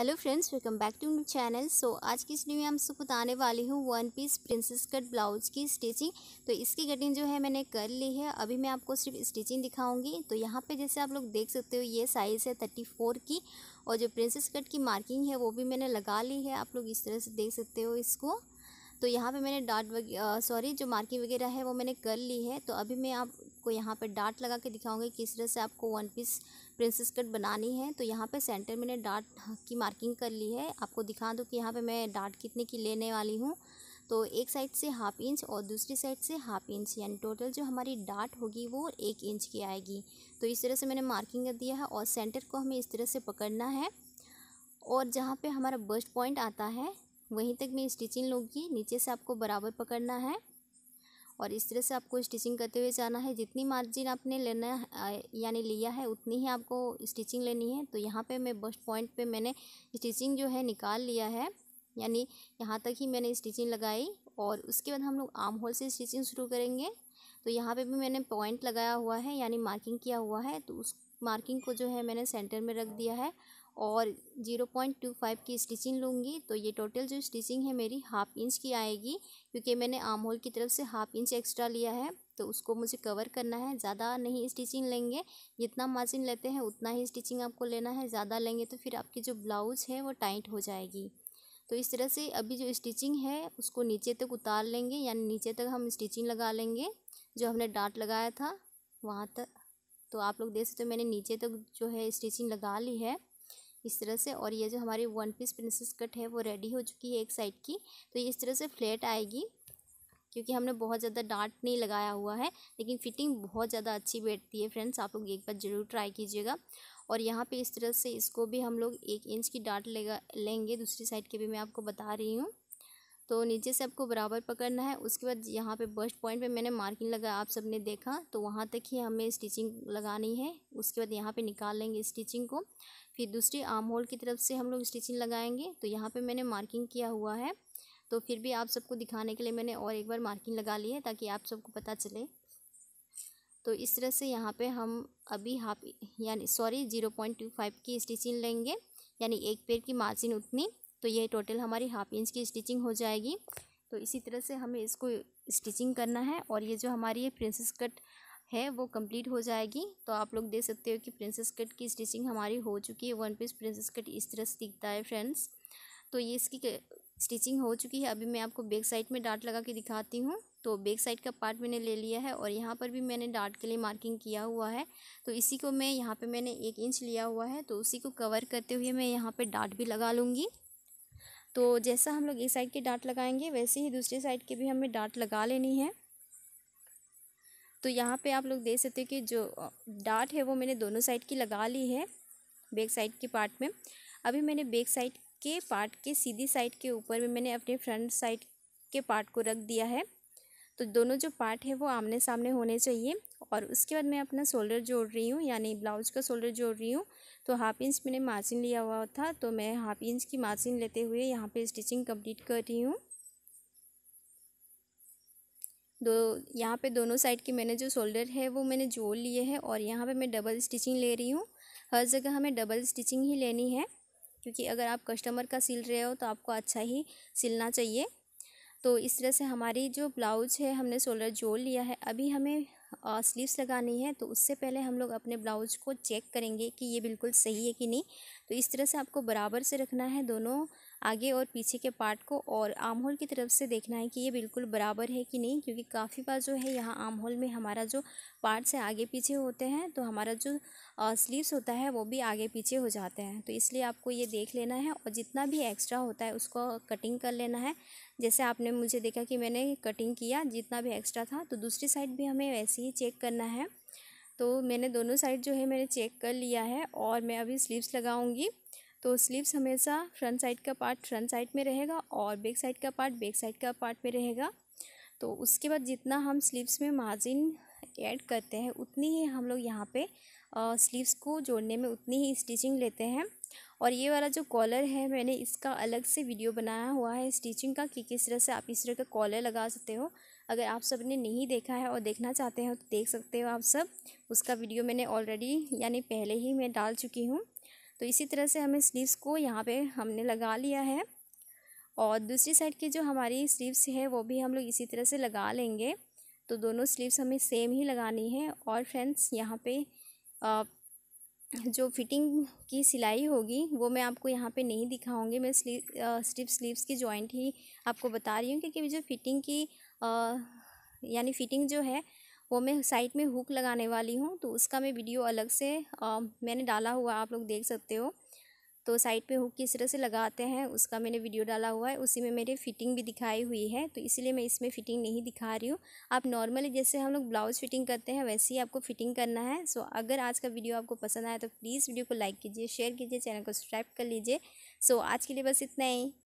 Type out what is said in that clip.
hello friends welcome back to new channel so आज की इस वीडियो में हम सबको बताने वाली हूँ one piece princess cut blouse की स्टिचिंग तो इसकी कटिंग जो है मैंने कर ली है अभी मैं आपको सिर्फ स्टिचिंग दिखाऊंगी तो यहाँ पे जैसे आप लोग देख सकते हो ये साइज़ है थर्टी फोर की और जो प्रिंसेस कट की मार्किंग है वो भी मैंने लगा ली है आप लोग इस तरह से देख सकते हो इसको तो यहाँ पे मैंने वगैरह सॉरी जो मार्किंग वगैरह है वो मैंने कर ली है तो अभी मैं आप आपको यहाँ पे डार्ट लगा के दिखाऊंगी किस तरह से आपको वन पीस प्रिंसेस कट बनानी है तो यहाँ पे सेंटर मैंने डार्ट की मार्किंग कर ली है आपको दिखा दूँ कि यहाँ पे मैं डार्ट कितने की लेने वाली हूँ तो एक साइड से हाफ इंच और दूसरी साइड से हाफ इंच यानी टोटल जो हमारी डाट होगी वो एक इंच की आएगी तो इस तरह से मैंने मार्किंग कर दिया है और सेंटर को हमें इस तरह से पकड़ना है और जहाँ पे हमारा बस्ट पॉइंट आता है वहीं तक मैं स्टिचिंग लूँगी नीचे से आपको बराबर पकड़ना है और इस तरह से आपको स्टिचिंग करते हुए जाना है जितनी मार्जिन आपने लेना यानी लिया है उतनी ही आपको स्टिचिंग लेनी है तो यहाँ पे मैं बस्ट पॉइंट पे मैंने स्टिचिंग जो है निकाल लिया है यानी यहाँ तक ही मैंने स्टिचिंग लगाई और उसके बाद हम लोग आर्म होल से स्टिचिंग शुरू करेंगे तो यहाँ पर भी मैंने पॉइंट लगाया हुआ है यानी मार्किंग किया हुआ है तो उस मार्किंग को जो है मैंने सेंटर में रख दिया है और ज़ीरो पॉइंट टू फाइव की स्टिचिंग लूँगी तो ये टोटल जो स्टिचिंग है मेरी हाफ इंच की आएगी क्योंकि मैंने आम होल की तरफ से हाफ इंच एक्स्ट्रा लिया है तो उसको मुझे कवर करना है ज़्यादा नहीं स्टिचिंग लेंगे जितना मार्जिन लेते हैं उतना ही स्टिचिंग आपको लेना है ज़्यादा लेंगे तो फिर आपकी जो ब्लाउज़ है वो टाइट हो जाएगी तो इस तरह से अभी जो स्टिचिंग है उसको नीचे तक उतार लेंगे यानी नीचे तक हम स्टिचिंग लगा लेंगे जो हमने डांट लगाया था वहाँ तक तो आप लोग देख सकते हो मैंने नीचे तक जो है स्टिचिंग लगा ली है इस तरह से और ये जो हमारी वन पीस प्रिंसेस कट है वो रेडी हो चुकी है एक साइड की तो इस तरह से फ्लैट आएगी क्योंकि हमने बहुत ज़्यादा डांट नहीं लगाया हुआ है लेकिन फिटिंग बहुत ज़्यादा अच्छी बैठती है फ्रेंड्स आप लोग एक बार ज़रूर ट्राई कीजिएगा और यहाँ पे इस तरह से इसको भी हम लोग एक इंच की डांट लेगा लेंगे दूसरी साइड के भी मैं आपको बता रही हूँ तो नीचे से आपको बराबर पकड़ना है उसके बाद यहाँ पे बस्ट पॉइंट पे मैंने मार्किंग लगा आप सबने देखा तो वहाँ तक ही हमें स्टिचिंग लगानी है उसके बाद यहाँ पे निकाल लेंगे स्टिचिंग को फिर दूसरी आर्म होल की तरफ से हम लोग स्टिचिंग लगाएंगे तो यहाँ पे मैंने मार्किंग किया हुआ है तो फिर भी आप सबको दिखाने के लिए मैंने और एक बार मार्किंग लगा ली है ताकि आप सबको पता चले तो इस तरह से यहाँ पर हम अभी हाफ यानी sorry zero point two five की स्टिचिंग लेंगे यानी एक पेड़ की मार्जिन उतनी तो ये टोटल हमारी हाफ इंच की स्टिचिंग हो जाएगी तो इसी तरह से हमें इसको स्टिचिंग करना है और ये जो हमारी ये प्रिंसेस कट है वो कंप्लीट हो जाएगी तो आप लोग देख सकते हो कि प्रिंसेस कट की स्टिचिंग हमारी हो चुकी है वन पीस प्रिंसेस कट इस तरह से दिखता है फ्रेंड्स तो ये इसकी स्टिचिंग हो चुकी है अभी मैं आपको बैक साइड में डांट लगा के दिखाती हूँ तो बैक साइड का पार्ट मैंने ले लिया है और यहाँ पर भी मैंने डांट के लिए मार्किंग किया हुआ है तो इसी को मैं यहाँ पर मैंने एक इंच लिया हुआ है तो उसी को कवर करते हुए मैं यहाँ पर डांट भी लगा लूँगी तो जैसा हम लोग एक साइड की डांट लगाएंगे वैसे ही दूसरी साइड की भी हमें डांट लगा लेनी है तो यहाँ पे आप लोग देख सकते हो कि जो डांट है वो मैंने दोनों साइड की लगा ली है बैक साइड के पार्ट में अभी मैंने बैक साइड के पार्ट के सीधी साइड के ऊपर में मैंने अपने फ्रंट साइड के पार्ट को रख दिया है तो दोनों जो पार्ट है वो आमने सामने होने चाहिए और उसके बाद मैं अपना शोल्डर जोड़ रही हूँ यानी ब्लाउज का शोल्डर जोड़ रही हूँ तो हाफ इंच मैंने मार्जिन लिया हुआ था तो मैं हाफ इंच की मार्जिन लेते हुए यहाँ पे स्टिचिंग कंप्लीट कर रही हूँ दो यहाँ पे दोनों साइड के मैंने जो शोल्डर है वो मैंने जोड़ लिए हैं और यहाँ पर मैं डबल स्टिचिंग ले रही हूँ हर जगह हमें डबल स्टिचिंग ही लेनी है क्योंकि अगर आप कस्टमर का सिल रहे हो तो आपको अच्छा ही सिलना चाहिए तो इस तरह से हमारी जो ब्लाउज है हमने शोल्डर जोड़ लिया है अभी हमें स्लीव्स लगानी है तो उससे पहले हम लोग अपने ब्लाउज को चेक करेंगे कि ये बिल्कुल सही है कि नहीं तो इस तरह से आपको बराबर से रखना है दोनों आगे और पीछे के पार्ट को और आम होल की तरफ से देखना है कि ये बिल्कुल बराबर है कि नहीं क्योंकि काफ़ी बार जो है यहाँ आम होल में हमारा जो पार्ट्स है आगे पीछे होते हैं तो हमारा जो स्लीव्स होता है वो भी आगे पीछे हो जाते हैं तो इसलिए आपको ये देख लेना है और जितना भी एक्स्ट्रा होता है उसको कटिंग कर लेना है जैसे आपने मुझे देखा कि मैंने कटिंग किया जितना भी एक्स्ट्रा था तो दूसरी साइड भी हमें वैसे ही चेक करना है तो मैंने दोनों साइड जो है मैंने चेक कर लिया है और मैं अभी स्लीव्स लगाऊंगी तो स्लीव्स हमेशा फ्रंट साइड का पार्ट फ्रंट साइड में रहेगा और बैक साइड का पार्ट बैक साइड का पार्ट में रहेगा तो उसके बाद जितना हम स्लीव्स में मार्जिन ऐड करते हैं उतनी ही हम लोग यहाँ पे स्लीव्स को जोड़ने में उतनी ही स्टिचिंग लेते हैं और ये वाला जो कॉलर है मैंने इसका अलग से वीडियो बनाया हुआ है स्टिचिंग का कि किस तरह से आप इस तरह का कॉलर लगा सकते हो अगर आप सब ने नहीं देखा है और देखना चाहते हो तो देख सकते हो आप सब उसका वीडियो मैंने ऑलरेडी यानी पहले ही मैं डाल चुकी हूँ तो इसी तरह से हमें स्लीव्स को यहाँ पे हमने लगा लिया है और दूसरी साइड की जो हमारी स्लीव्स है वो भी हम लोग इसी तरह से लगा लेंगे तो दोनों स्लीव्स हमें सेम ही लगानी है और फ्रेंड्स यहाँ पे आ, जो फिटिंग की सिलाई होगी वो मैं आपको यहाँ पे नहीं दिखाऊंगी मैं स्लीव स्ट्रिप स्लीव्स की जॉइंट ही आपको बता रही हूँ क्योंकि जो फिटिंग की यानी फिटिंग जो है वो मैं साइड में हुक लगाने वाली हूँ तो उसका मैं वीडियो अलग से आ, मैंने डाला हुआ आप लोग देख सकते हो तो साइड पे हुक किस तरह से लगाते हैं उसका मैंने वीडियो डाला हुआ है उसी में मेरे फिटिंग भी दिखाई हुई है तो इसलिए मैं इसमें फ़िटिंग नहीं दिखा रही हूँ आप नॉर्मली जैसे हम लोग ब्लाउज़ फिटिंग करते हैं वैसे ही आपको फिटिंग करना है सो अगर आज का वीडियो आपको पसंद आया तो प्लीज़ वीडियो को लाइक कीजिए शेयर कीजिए चैनल को सब्सक्राइब कर लीजिए सो आज के लिए बस इतना ही